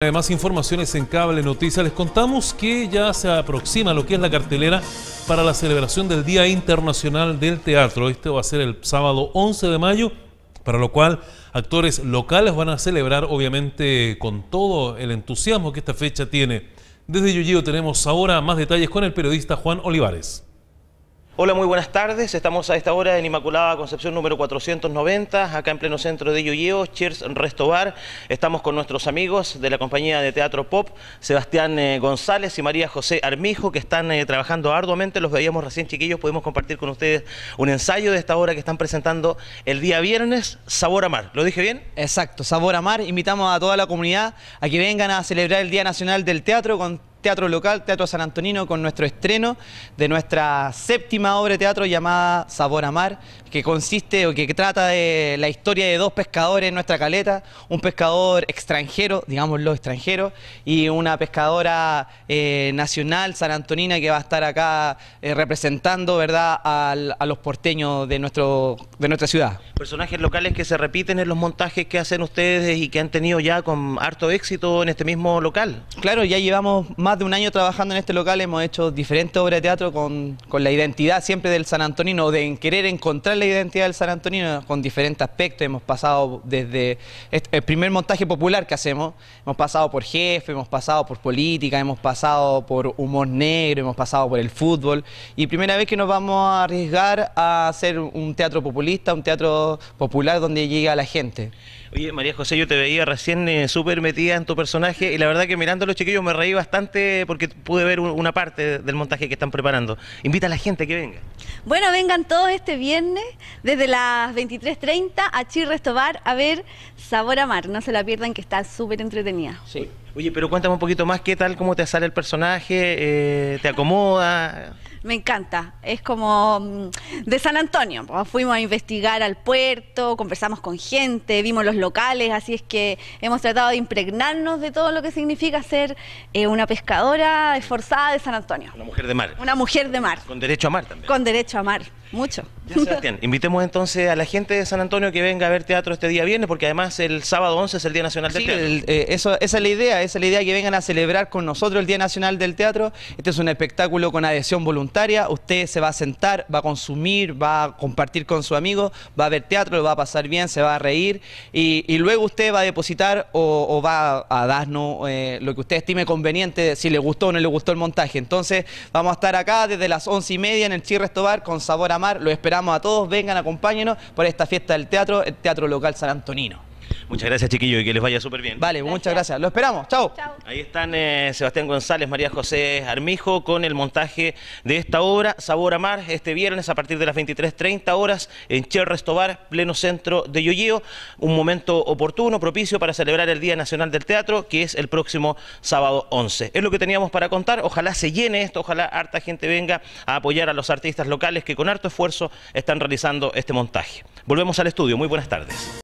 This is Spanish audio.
Además, informaciones en Cable Noticias. Les contamos que ya se aproxima lo que es la cartelera para la celebración del Día Internacional del Teatro. Este va a ser el sábado 11 de mayo, para lo cual actores locales van a celebrar, obviamente, con todo el entusiasmo que esta fecha tiene. Desde Yuyío tenemos ahora más detalles con el periodista Juan Olivares. Hola, muy buenas tardes. Estamos a esta hora en Inmaculada Concepción número 490, acá en pleno centro de Yuyeo, Cheers Restobar. Estamos con nuestros amigos de la compañía de teatro pop, Sebastián eh, González y María José Armijo, que están eh, trabajando arduamente. Los veíamos recién, chiquillos. Pudimos compartir con ustedes un ensayo de esta hora que están presentando el día viernes, Sabor a Mar. ¿Lo dije bien? Exacto, Sabor a Mar. Invitamos a toda la comunidad a que vengan a celebrar el Día Nacional del Teatro con teatro local, Teatro San Antonino, con nuestro estreno de nuestra séptima obra de teatro llamada Sabor a Mar, que consiste o que, trata de la historia de dos pescadores en nuestra caleta, un pescador extranjero, digámoslo extranjero, y una pescadora eh, nacional san antonina que va a estar acá eh, representando ¿verdad? a los porteños de, nuestro, de nuestra ciudad. Personajes locales que se repiten en los montajes que hacen ustedes y que han tenido ya con harto éxito en este mismo local. Claro, ya llevamos más de un año trabajando en este local, hemos hecho diferentes obras de teatro con, la identidad siempre del san antonino de querer encontrar la identidad del San Antonino con diferentes aspectos. Hemos pasado desde el primer montaje popular que hacemos, hemos pasado por jefe, hemos pasado por política, hemos pasado por humor negro, hemos pasado por el fútbol. Y primera vez que nos vamos a arriesgar a hacer un teatro populista, un teatro popular donde llega la gente. Oye, María José, yo te veía recién eh, súper metida en tu personaje y la verdad que mirando a los chiquillos me reí bastante porque pude ver una parte del montaje que están preparando. Invita a la gente que venga. Bueno, vengan todos este viernes desde las 23.30 a Chirrestobar a ver Sabor a Mar. No se la pierdan que está súper entretenida. Sí. Oye, pero cuéntame un poquito más qué tal, cómo te sale el personaje, eh, te acomoda me encanta. Es como mm, de San Antonio. Fuimos a investigar al puerto, conversamos con gente, vimos los locales, así es que hemos tratado de impregnarnos de todo lo que significa ser eh, una pescadora esforzada de San Antonio. Una mujer de mar. Una mujer de mar. Con derecho a mar también. Con derecho a mar, mucho. invitemos entonces a la gente de San Antonio que venga a ver teatro este día viernes, porque además el sábado 11 es el Día Nacional del Teatro. Eh, esa es la idea, esa es la idea que vengan a celebrar con nosotros el Día Nacional del Teatro. Este es un espectáculo con adhesión voluntaria usted se va a sentar, va a consumir, va a compartir con su amigo, va a ver teatro, lo va a pasar bien, se va a reír y, luego usted va a depositar o, va a, darnos eh, lo que usted estime conveniente, si le gustó o no le gustó el montaje. Entonces vamos a estar acá desde las once y media en el Chirre con Sabor a Mar, lo esperamos a todos, vengan, acompáñenos por esta fiesta del teatro, el Teatro Local San Antonino. Muchas gracias, chiquillo, y que les vaya súper bien. Vale, muchas gracias. Lo esperamos. Chao. Ahí están eh, Sebastián González, María José Armijo con el montaje de esta obra, Sabor a Mar, este viernes a partir de las 23.30 horas en Cher Restobar, pleno centro de Yoyeo. Un momento oportuno, propicio para celebrar el Día Nacional del Teatro, que es el próximo sábado 11. Es lo que teníamos para contar. Ojalá se llene esto, ojalá harta gente venga a apoyar a los artistas locales que con harto esfuerzo están realizando este montaje. Volvemos al estudio. Muy buenas tardes.